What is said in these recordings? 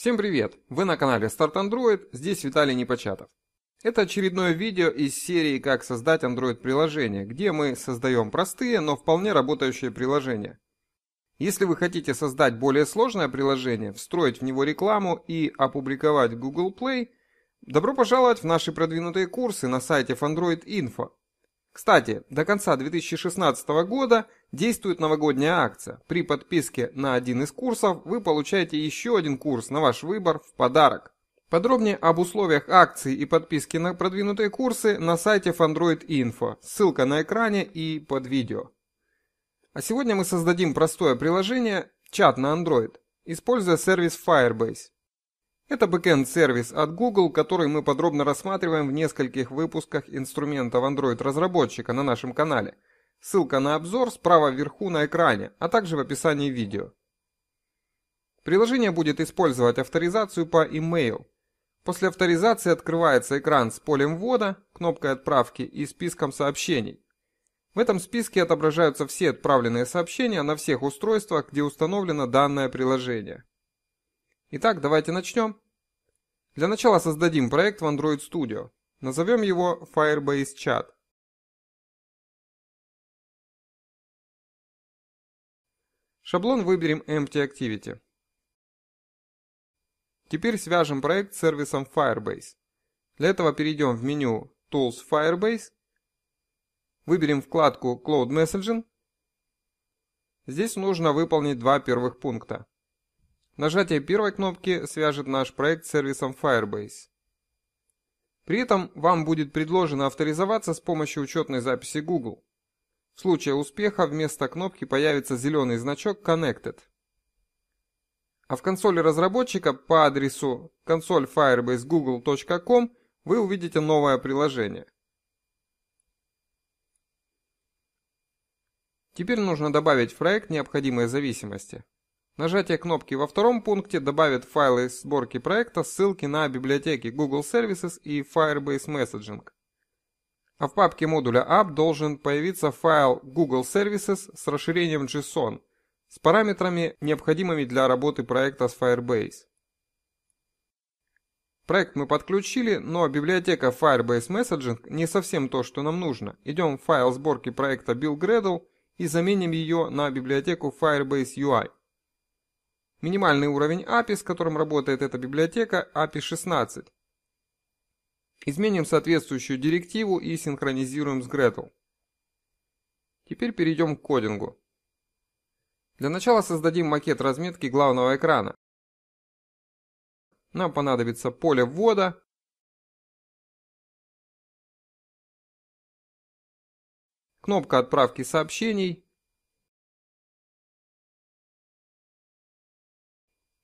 Всем привет! Вы на канале Start Android, здесь Виталий Непочатов. Это очередное видео из серии «Как создать Android-приложение», где мы создаем простые, но вполне работающие приложения. Если вы хотите создать более сложное приложение, встроить в него рекламу и опубликовать в Google Play, добро пожаловать в наши продвинутые курсы на сайте Android Info. Кстати, до конца 2016 года действует новогодняя акция. При подписке на один из курсов вы получаете еще один курс на ваш выбор в подарок. Подробнее об условиях акции и подписки на продвинутые курсы на сайте Fandroid Info. Ссылка на экране и под видео. А сегодня мы создадим простое приложение, чат на Android, используя сервис Firebase. Это бэкэнд-сервис от Google, который мы подробно рассматриваем в нескольких выпусках инструментов Android-разработчика на нашем канале. Ссылка на обзор справа вверху на экране, а также в описании видео. Приложение будет использовать авторизацию по email. После авторизации открывается экран с полем ввода, кнопкой отправки и списком сообщений. В этом списке отображаются все отправленные сообщения на всех устройствах, где установлено данное приложение. Итак, давайте начнем. Для начала создадим проект в Android Studio. Назовем его Firebase Chat. Шаблон выберем Empty Activity. Теперь свяжем проект с сервисом Firebase. Для этого перейдем в меню Tools Firebase, выберем вкладку Cloud Messaging. Здесь нужно выполнить два первых пункта. Нажатие первой кнопки свяжет наш проект с сервисом Firebase. При этом вам будет предложено авторизоваться с помощью учетной записи Google. В случае успеха вместо кнопки появится зеленый значок Connected. А в консоли разработчика по адресу консоль firebasegoogle.com вы увидите новое приложение. Теперь нужно добавить в проект необходимые зависимости. Нажатие кнопки во втором пункте добавит в файлы сборки проекта ссылки на библиотеки Google Services и Firebase Messaging. А в папке модуля App должен появиться файл Google Services с расширением JSON с параметрами, необходимыми для работы проекта с Firebase. Проект мы подключили, но библиотека Firebase Messaging не совсем то, что нам нужно. Идем в файл сборки проекта BuildGradle и заменим ее на библиотеку Firebase UI. Минимальный уровень API, с которым работает эта библиотека, API 16. Изменим соответствующую директиву и синхронизируем с Gradle. Теперь перейдем к кодингу. Для начала создадим макет разметки главного экрана. Нам понадобится поле ввода, кнопка отправки сообщений,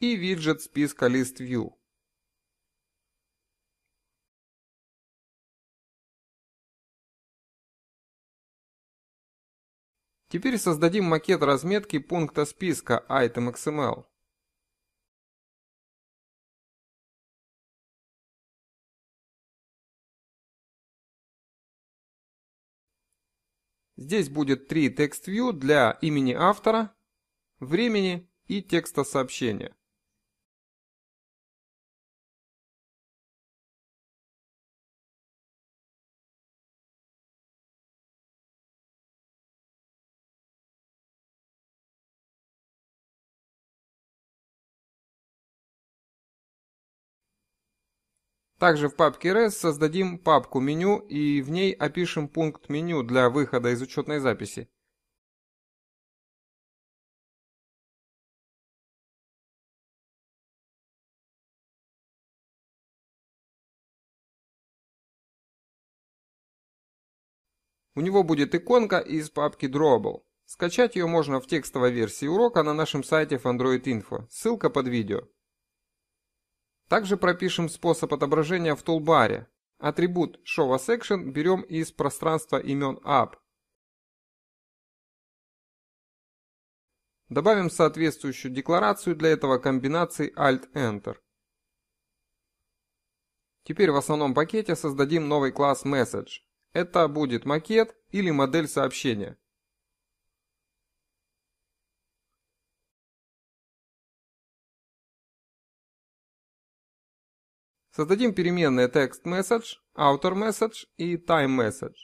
и виджет списка list view. Теперь создадим макет разметки пункта списка item.xml. Здесь будет три text view для имени автора, времени и текста сообщения. Также в папке res создадим папку меню и в ней опишем пункт меню для выхода из учетной записи. У него будет иконка из папки Drawable. Скачать ее можно в текстовой версии урока на нашем сайте в Android Info. Ссылка под видео. Также пропишем способ отображения в тулбаре. Атрибут Show as Action берем из пространства имен App. Добавим соответствующую декларацию для этого комбинации Alt-Enter. Теперь в основном пакете создадим новый класс Message. Это будет макет или модель сообщения. Создадим переменные text_message, outer_message и time_message.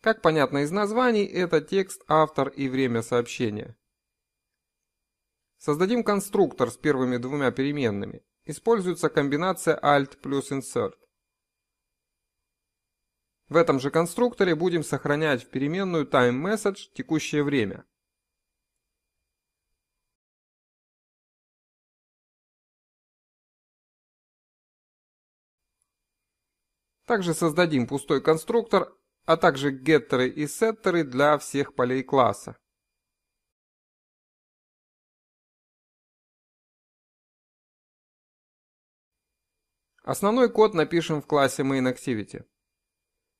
Как понятно из названий, это текст, автор и время сообщения. Создадим конструктор с первыми двумя переменными. Используется комбинация Alt плюс Insert. В этом же конструкторе будем сохранять в переменную timeMessage текущее время. Также создадим пустой конструктор, а также геттеры и сеттеры для всех полей класса. Основной код напишем в классе MainActivity.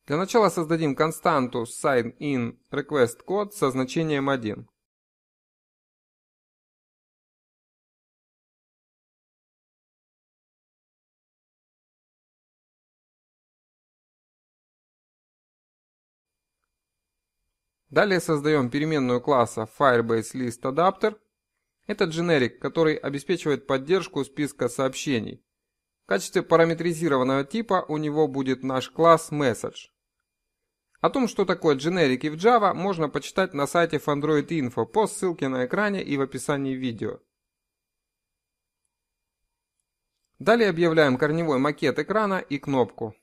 Для начала создадим константу signInRequestCode со значением 1. Далее создаем переменную класса FirebaseListAdapter. Это дженерик, который обеспечивает поддержку списка сообщений. В качестве параметризированного типа у него будет наш класс Message. О том, что такое дженерики в Java, можно почитать на сайте Android Info по ссылке на экране и в описании видео. Далее объявляем корневой макет экрана и кнопку.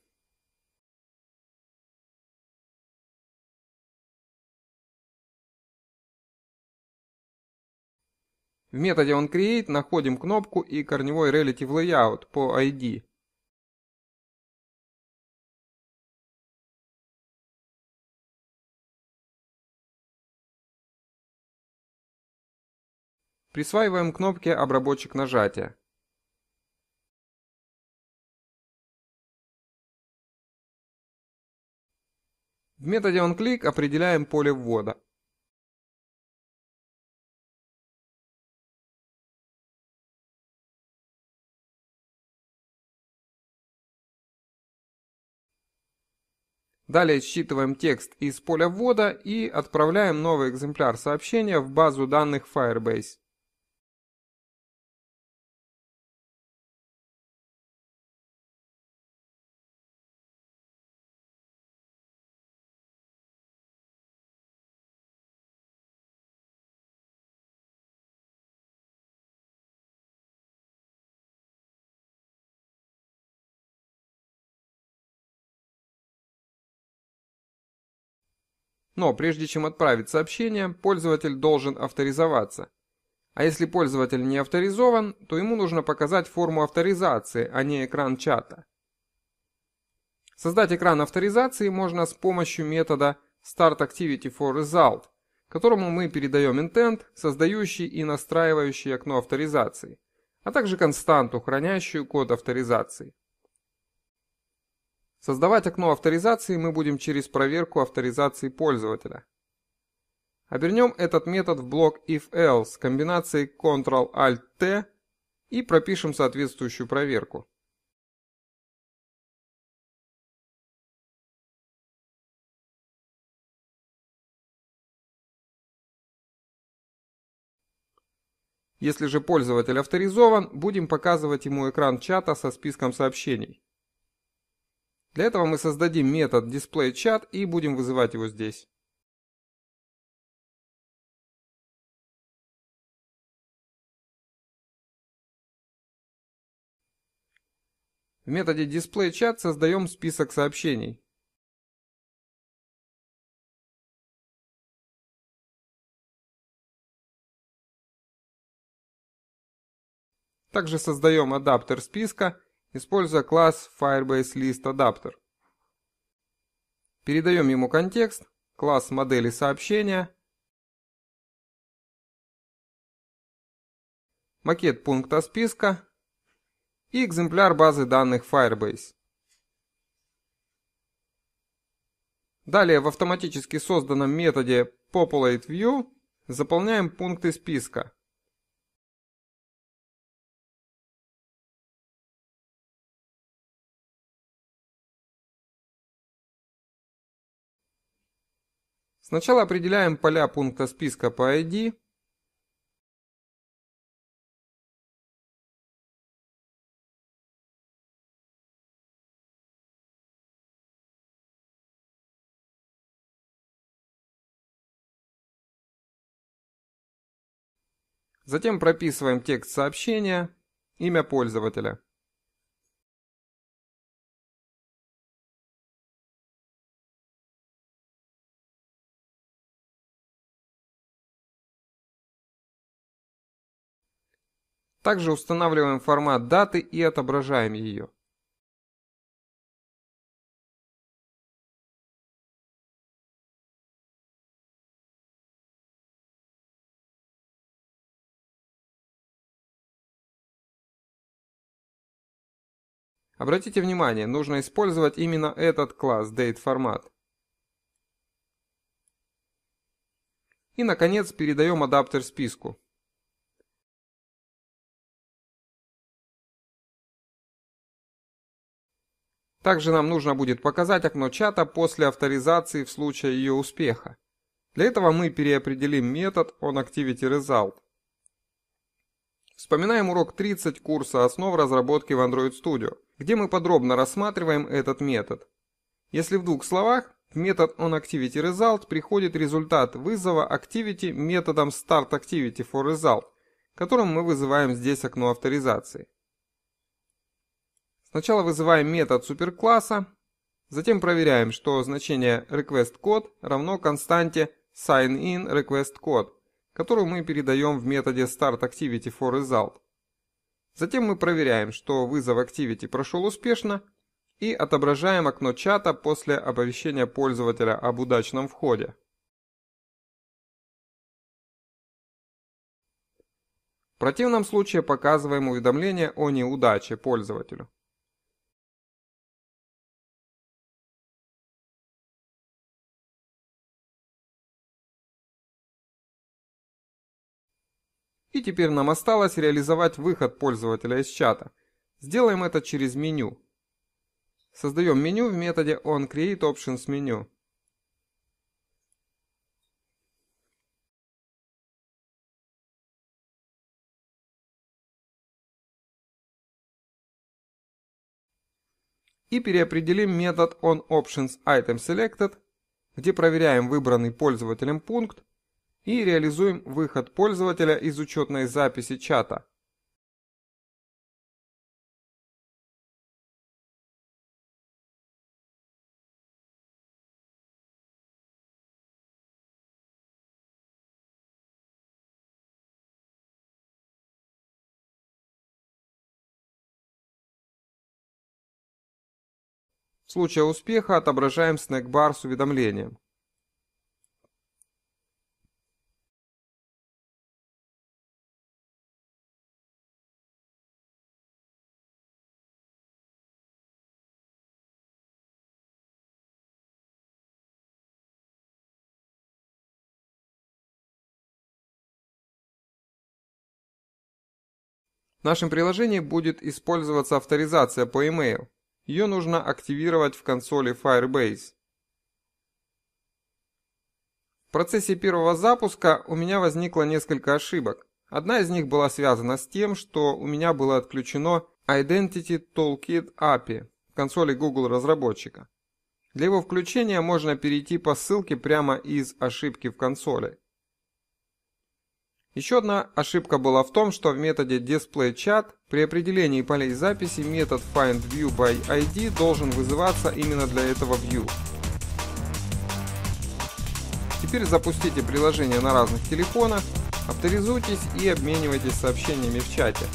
В методе onCreate находим кнопку и корневой Relative Layout по ID. Присваиваем кнопке обработчик нажатия. В методе onClick определяем поле ввода. Далее считываем текст из поля ввода и отправляем новый экземпляр сообщения в базу данных Firebase. Но прежде чем отправить сообщение, пользователь должен авторизоваться. А если пользователь не авторизован, то ему нужно показать форму авторизации, а не экран чата. Создать экран авторизации можно с помощью метода StartActivityForResult, которому мы передаем intent, создающий и настраивающий окно авторизации, а также константу, хранящую код авторизации. Создавать окно авторизации мы будем через проверку авторизации пользователя. Обернем этот метод в блок if-else комбинацией Ctrl-Alt-T и пропишем соответствующую проверку. Если же пользователь авторизован, будем показывать ему экран чата со списком сообщений. Для этого мы создадим метод DisplayChat и будем вызывать его здесь. В методе DisplayChat создаем список сообщений. Также создаем адаптер списка используя класс Firebase List Adapter. Передаем ему контекст, класс модели сообщения, макет пункта списка и экземпляр базы данных Firebase. Далее в автоматически созданном методе populateView заполняем пункты списка – Сначала определяем поля пункта списка по ID, Затем прописываем текст сообщения, имя пользователя. Также устанавливаем формат даты и отображаем ее. Обратите внимание, нужно использовать именно этот класс DateFormat. И, наконец, передаем адаптер списку. Также нам нужно будет показать окно чата после авторизации в случае ее успеха. Для этого мы переопределим метод onActivityResult. Вспоминаем урок 30 курса «Основ разработки в Android Studio», где мы подробно рассматриваем этот метод. Если в двух словах, в метод onActivityResult приходит результат вызова activity методом startActivityForResult, которым мы вызываем здесь окно авторизации. Сначала вызываем метод суперкласса, затем проверяем, что значение requestCode равно константе sign_in_request_code, которую мы передаем в методе startActivityForResult. Затем мы проверяем, что вызов Activity прошел успешно и отображаем окно чата после оповещения пользователя об удачном входе. В противном случае показываем уведомление о неудаче пользователю. И теперь нам осталось реализовать выход пользователя из чата. Сделаем это через меню. Создаем меню в методе onCreateOptionsMenu. И переопределим метод onOptionsItemSelected, где проверяем выбранный пользователем пункт и реализуем выход пользователя из учетной записи чата. В случае успеха отображаем снэкбар с уведомлением. В нашем приложении будет использоваться авторизация по email. Ее нужно активировать в консоли Firebase. В процессе первого запуска у меня возникло несколько ошибок. Одна из них была связана с тем, что у меня было отключено Identity Toolkit API в консоли Google разработчика. Для его включения можно перейти по ссылке прямо из ошибки в консоли. Еще одна ошибка была в том, что в методе DisplayChat при определении полей записи метод findViewById должен вызываться именно для этого view. Теперь запустите приложение на разных телефонах, авторизуйтесь и обменивайтесь сообщениями в чате.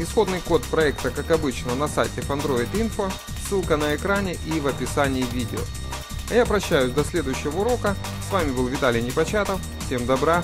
Исходный код проекта, как обычно, на сайте Android Info, ссылка на экране и в описании видео. А я прощаюсь до следующего урока. С вами был Виталий Непочатов. Всем добра